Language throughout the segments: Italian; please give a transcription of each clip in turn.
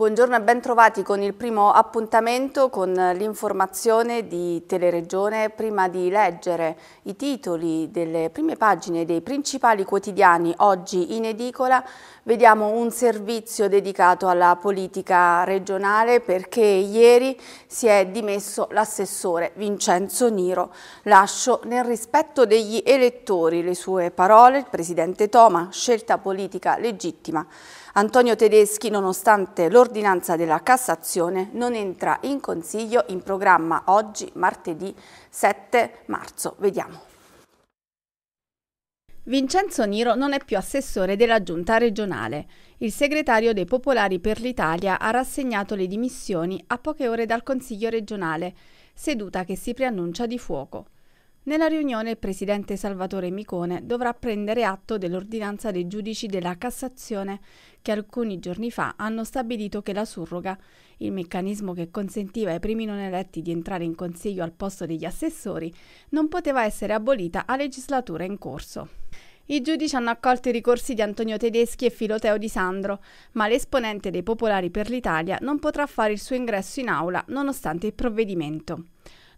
Buongiorno e ben trovati con il primo appuntamento con l'informazione di Teleregione. Prima di leggere i titoli delle prime pagine dei principali quotidiani oggi in edicola, vediamo un servizio dedicato alla politica regionale perché ieri si è dimesso l'assessore Vincenzo Niro. Lascio nel rispetto degli elettori le sue parole, il presidente Toma, scelta politica legittima. Antonio Tedeschi, nonostante l'ordinanza della Cassazione, non entra in Consiglio in programma oggi, martedì 7 marzo. Vediamo. Vincenzo Niro non è più assessore della giunta regionale. Il segretario dei Popolari per l'Italia ha rassegnato le dimissioni a poche ore dal Consiglio regionale, seduta che si preannuncia di fuoco. Nella riunione il presidente Salvatore Micone dovrà prendere atto dell'ordinanza dei giudici della Cassazione che alcuni giorni fa hanno stabilito che la surroga, il meccanismo che consentiva ai primi non eletti di entrare in consiglio al posto degli assessori, non poteva essere abolita a legislatura in corso. I giudici hanno accolto i ricorsi di Antonio Tedeschi e Filoteo Di Sandro, ma l'esponente dei Popolari per l'Italia non potrà fare il suo ingresso in aula nonostante il provvedimento.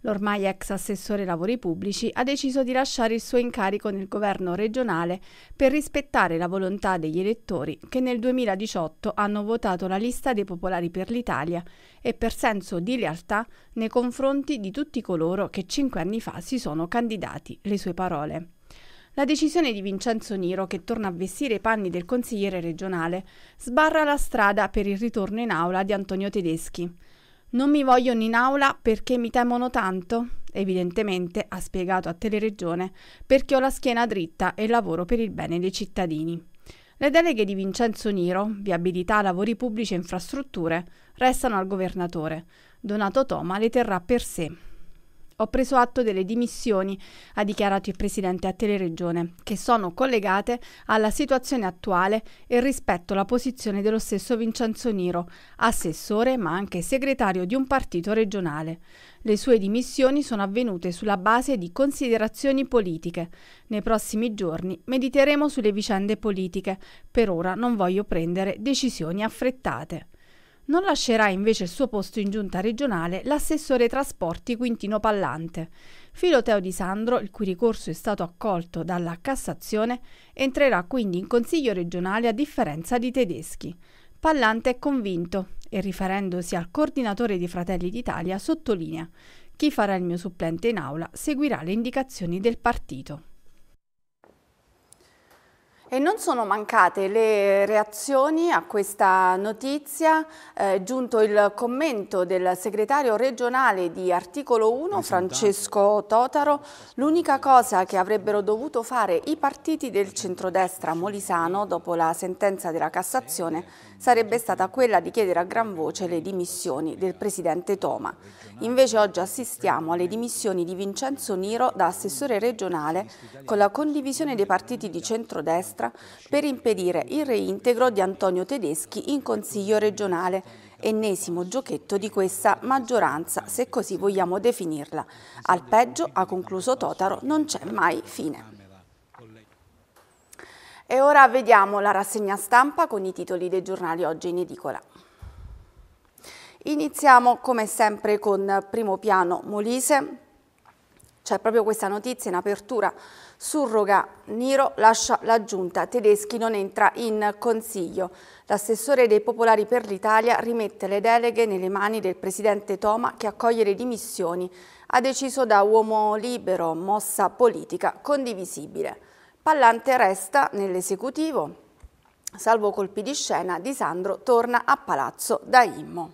L'ormai ex assessore lavori pubblici ha deciso di lasciare il suo incarico nel governo regionale per rispettare la volontà degli elettori che nel 2018 hanno votato la lista dei popolari per l'Italia e per senso di lealtà nei confronti di tutti coloro che cinque anni fa si sono candidati, le sue parole. La decisione di Vincenzo Niro, che torna a vestire i panni del consigliere regionale, sbarra la strada per il ritorno in aula di Antonio Tedeschi. Non mi vogliono in aula perché mi temono tanto? Evidentemente, ha spiegato a Teleregione, perché ho la schiena dritta e lavoro per il bene dei cittadini. Le deleghe di Vincenzo Niro, viabilità, lavori pubblici e infrastrutture, restano al governatore. Donato Toma le terrà per sé. Ho preso atto delle dimissioni, ha dichiarato il presidente a Teleregione, che sono collegate alla situazione attuale e rispetto alla posizione dello stesso Vincenzo Niro, assessore ma anche segretario di un partito regionale. Le sue dimissioni sono avvenute sulla base di considerazioni politiche. Nei prossimi giorni mediteremo sulle vicende politiche. Per ora non voglio prendere decisioni affrettate. Non lascerà invece il suo posto in giunta regionale l'assessore trasporti Quintino Pallante. Filoteo Di Sandro, il cui ricorso è stato accolto dalla Cassazione, entrerà quindi in Consiglio regionale a differenza di tedeschi. Pallante è convinto e riferendosi al coordinatore di Fratelli d'Italia sottolinea chi farà il mio supplente in aula seguirà le indicazioni del partito. E non sono mancate le reazioni a questa notizia, eh, giunto il commento del segretario regionale di Articolo 1, Francesco Totaro, l'unica cosa che avrebbero dovuto fare i partiti del centrodestra molisano dopo la sentenza della Cassazione sarebbe stata quella di chiedere a gran voce le dimissioni del presidente Toma. Invece oggi assistiamo alle dimissioni di Vincenzo Niro da assessore regionale con la condivisione dei partiti di centrodestra per impedire il reintegro di Antonio Tedeschi in Consiglio regionale ennesimo giochetto di questa maggioranza, se così vogliamo definirla. Al peggio, ha concluso Totaro, non c'è mai fine. E ora vediamo la rassegna stampa con i titoli dei giornali oggi in edicola. Iniziamo come sempre con primo piano Molise. C'è proprio questa notizia in apertura. Surroga Niro lascia la giunta, Tedeschi non entra in consiglio. L'assessore dei Popolari per l'Italia rimette le deleghe nelle mani del presidente Toma che accoglie le dimissioni. Ha deciso da uomo libero, mossa politica condivisibile. Pallante resta nell'esecutivo, salvo colpi di scena, Di Sandro torna a Palazzo da Immo.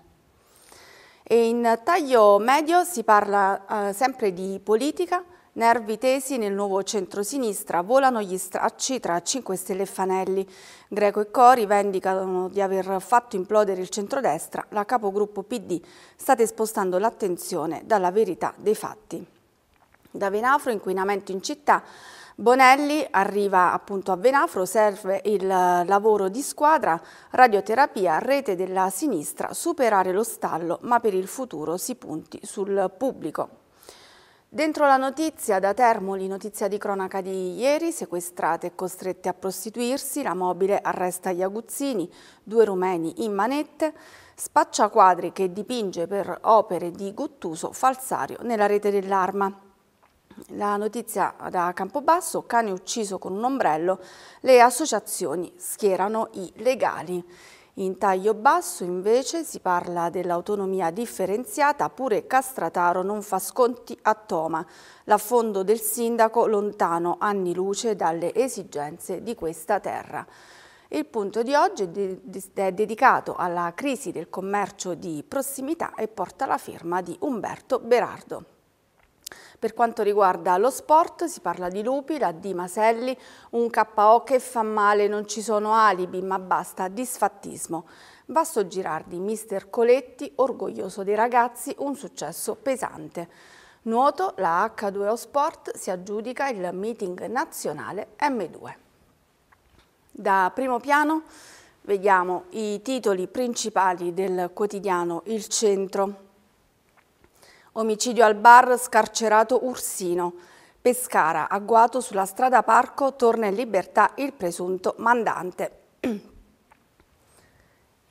E in taglio medio si parla eh, sempre di politica, Nervi tesi nel nuovo centrosinistra, volano gli stracci tra 5 Stelle e Fanelli. Greco e Cori vendicano di aver fatto implodere il centrodestra, la capogruppo PD state spostando l'attenzione dalla verità dei fatti. Da Venafro, inquinamento in città, Bonelli arriva appunto a Venafro, serve il eh, lavoro di squadra, radioterapia, rete della sinistra, superare lo stallo, ma per il futuro si punti sul pubblico. Dentro la notizia da Termoli, notizia di cronaca di ieri, sequestrate e costrette a prostituirsi, la mobile arresta gli aguzzini, due rumeni in manette, spaccia quadri che dipinge per opere di Guttuso falsario nella rete dell'arma. La notizia da Campobasso, cane ucciso con un ombrello, le associazioni schierano i legali. In taglio basso invece si parla dell'autonomia differenziata, pure Castrataro non fa sconti a Toma, l'affondo del sindaco lontano anni luce dalle esigenze di questa terra. Il punto di oggi è dedicato alla crisi del commercio di prossimità e porta la firma di Umberto Berardo. Per quanto riguarda lo sport si parla di lupi, la Di Maselli, un KO che fa male, non ci sono alibi ma basta disfattismo. Basso Girardi, mister Coletti, orgoglioso dei ragazzi, un successo pesante. Nuoto, la H2O Sport si aggiudica il meeting nazionale M2. Da primo piano vediamo i titoli principali del quotidiano Il Centro. Omicidio al bar, scarcerato Ursino. Pescara, agguato sulla strada Parco, torna in libertà il presunto mandante.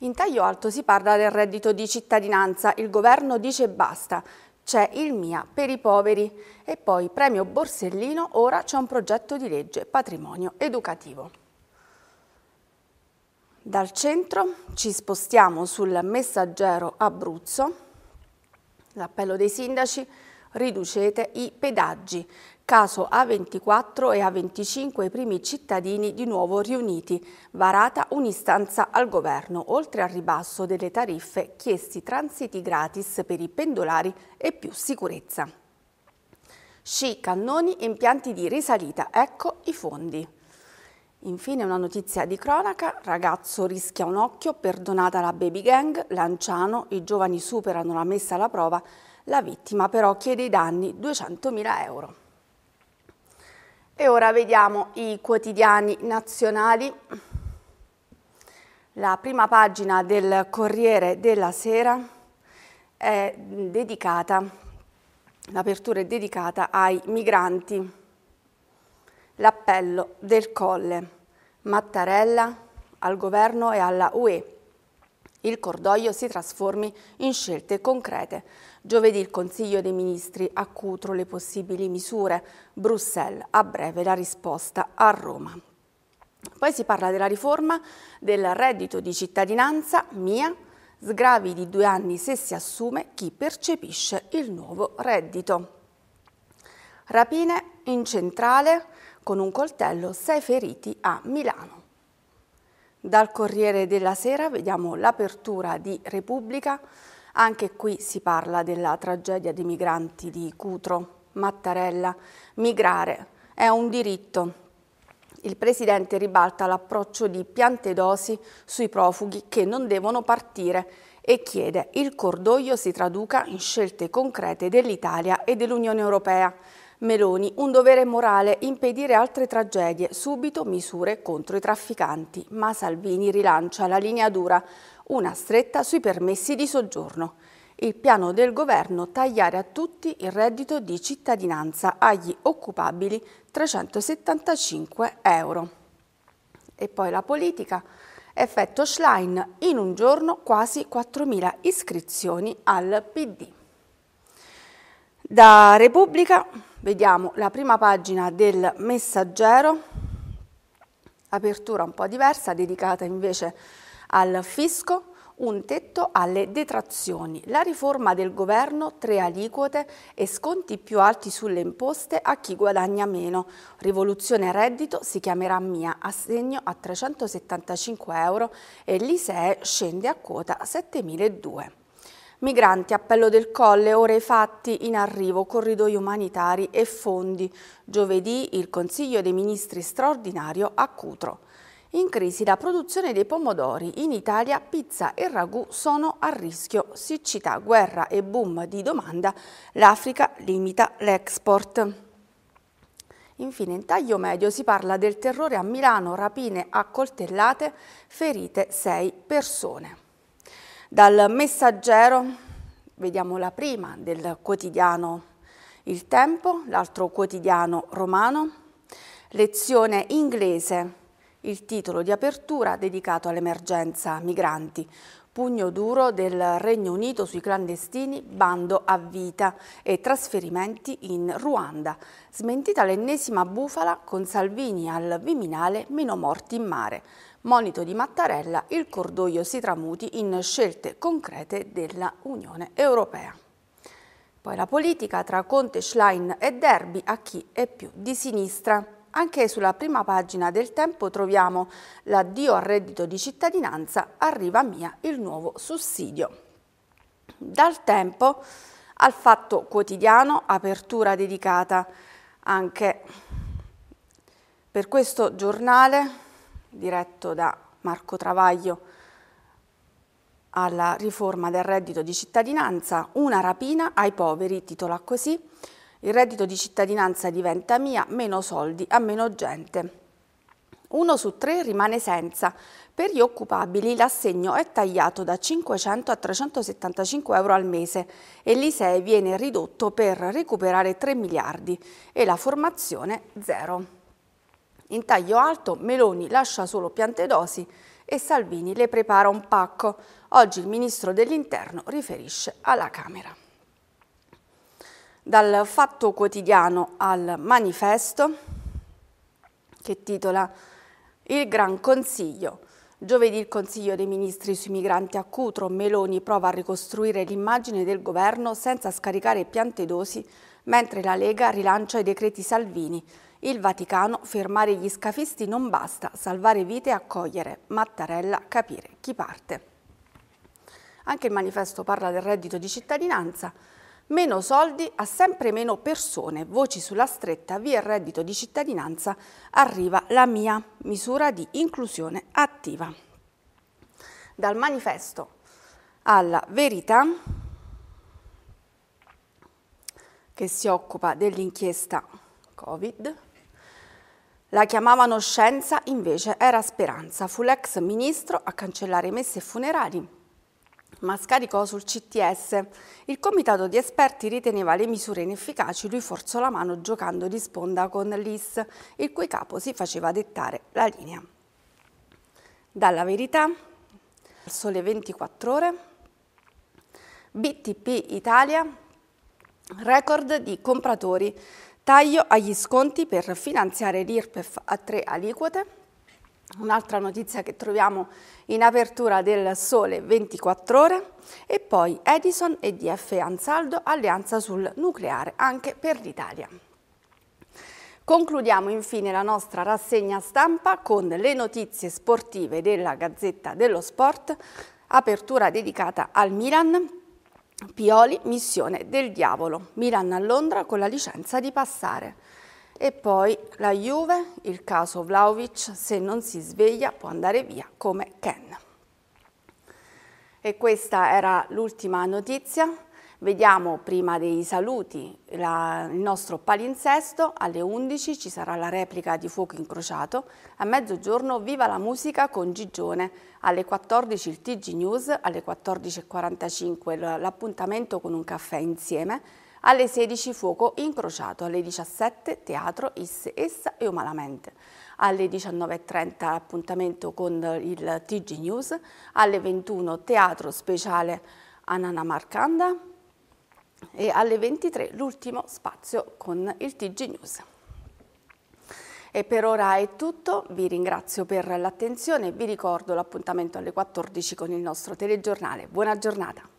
In taglio alto si parla del reddito di cittadinanza, il governo dice basta, c'è il MIA per i poveri e poi premio Borsellino, ora c'è un progetto di legge patrimonio educativo. Dal centro ci spostiamo sul messaggero Abruzzo L'appello dei sindaci riducete i pedaggi. Caso A24 e A25 i primi cittadini di nuovo riuniti. Varata un'istanza al governo, oltre al ribasso delle tariffe, chiesti transiti gratis per i pendolari e più sicurezza. Sci, cannoni e impianti di risalita, ecco i fondi. Infine una notizia di cronaca, ragazzo rischia un occhio, perdonata la baby gang, Lanciano, i giovani superano la messa alla prova, la vittima però chiede i danni 200.000 euro. E ora vediamo i quotidiani nazionali. La prima pagina del Corriere della Sera è dedicata, l'apertura è dedicata ai migranti l'appello del Colle, Mattarella al governo e alla UE. Il cordoglio si trasformi in scelte concrete. Giovedì il Consiglio dei Ministri a Cutro le possibili misure, Bruxelles a breve la risposta a Roma. Poi si parla della riforma del reddito di cittadinanza, mia, sgravi di due anni se si assume chi percepisce il nuovo reddito. Rapine in centrale, con un coltello, sei feriti a Milano. Dal Corriere della Sera vediamo l'apertura di Repubblica, anche qui si parla della tragedia dei migranti di Cutro. Mattarella, migrare è un diritto. Il Presidente ribalta l'approccio di piantedosi sui profughi che non devono partire e chiede il cordoglio si traduca in scelte concrete dell'Italia e dell'Unione Europea Meloni, un dovere morale impedire altre tragedie, subito misure contro i trafficanti, ma Salvini rilancia la linea dura, una stretta sui permessi di soggiorno. Il piano del governo tagliare a tutti il reddito di cittadinanza agli occupabili 375 euro. E poi la politica. Effetto Schlein, in un giorno quasi 4.000 iscrizioni al PD. Da Repubblica vediamo la prima pagina del messaggero, apertura un po' diversa, dedicata invece al fisco, un tetto alle detrazioni, la riforma del governo, tre aliquote e sconti più alti sulle imposte a chi guadagna meno. Rivoluzione reddito si chiamerà mia, assegno a 375 euro e l'ISEE scende a quota 7.200. Migranti, appello del Colle, ore e fatti in arrivo, corridoi umanitari e fondi. Giovedì il Consiglio dei Ministri straordinario a Cutro. In crisi la produzione dei pomodori. In Italia pizza e ragù sono a rischio. Siccità, guerra e boom di domanda. L'Africa limita l'export. Infine, in taglio medio si parla del terrore a Milano, rapine a coltellate, ferite 6 persone. Dal messaggero vediamo la prima del quotidiano Il Tempo, l'altro quotidiano romano, lezione inglese, il titolo di apertura dedicato all'emergenza migranti, pugno duro del Regno Unito sui clandestini, bando a vita e trasferimenti in Ruanda. Smentita l'ennesima bufala con Salvini al Viminale, meno morti in mare monito di Mattarella, il cordoglio si tramuti in scelte concrete della Unione Europea. Poi la politica tra Conte, Schlein e Derby a chi è più di sinistra. Anche sulla prima pagina del tempo troviamo l'addio al reddito di cittadinanza, arriva mia il nuovo sussidio. Dal tempo al fatto quotidiano, apertura dedicata anche per questo giornale diretto da Marco Travaglio alla riforma del reddito di cittadinanza, una rapina ai poveri, titola così, il reddito di cittadinanza diventa mia, meno soldi a meno gente. Uno su tre rimane senza. Per gli occupabili l'assegno è tagliato da 500 a 375 euro al mese e l'ISEE viene ridotto per recuperare 3 miliardi e la formazione zero. In taglio alto Meloni lascia solo piantedosi e Salvini le prepara un pacco. Oggi il ministro dell'Interno riferisce alla Camera. Dal Fatto Quotidiano al Manifesto, che titola Il Gran Consiglio. Giovedì il Consiglio dei Ministri sui migranti a Cutro, Meloni prova a ricostruire l'immagine del governo senza scaricare piante dosi, mentre la Lega rilancia i decreti Salvini, il Vaticano, fermare gli scafisti non basta, salvare vite e accogliere. Mattarella, capire chi parte. Anche il manifesto parla del reddito di cittadinanza. Meno soldi a sempre meno persone, voci sulla stretta, via il reddito di cittadinanza, arriva la mia misura di inclusione attiva. Dal manifesto alla verità, che si occupa dell'inchiesta Covid, la chiamavano scienza, invece era speranza. Fu l'ex ministro a cancellare messe e funerali ma scaricò sul CTS. Il comitato di esperti riteneva le misure inefficaci, lui forzò la mano giocando di sponda con l'IS, il cui capo si faceva dettare la linea. Dalla verità, al sole 24 ore, BTP Italia, record di compratori Taglio agli sconti per finanziare l'IRPEF a tre aliquote. Un'altra notizia che troviamo in apertura del Sole 24 ore e poi Edison e DF Ansaldo alleanza sul nucleare anche per l'Italia. Concludiamo infine la nostra rassegna stampa con le notizie sportive della Gazzetta dello Sport, apertura dedicata al Milan, Pioli, missione del diavolo, Milan a Londra con la licenza di passare. E poi la Juve, il caso Vlaovic, se non si sveglia può andare via come Ken. E questa era l'ultima notizia. Vediamo prima dei saluti la, il nostro palinsesto, alle 11 ci sarà la replica di Fuoco Incrociato, a mezzogiorno Viva la musica con Gigione, alle 14 il TG News, alle 14.45 l'appuntamento con un caffè insieme, alle 16 Fuoco Incrociato, alle 17 Teatro Is, Essa e Umalamente alle 19.30 l'appuntamento con il TG News, alle 21 teatro speciale Anana Marcanda, e alle 23 l'ultimo spazio con il TG News. E per ora è tutto, vi ringrazio per l'attenzione e vi ricordo l'appuntamento alle 14 con il nostro telegiornale. Buona giornata!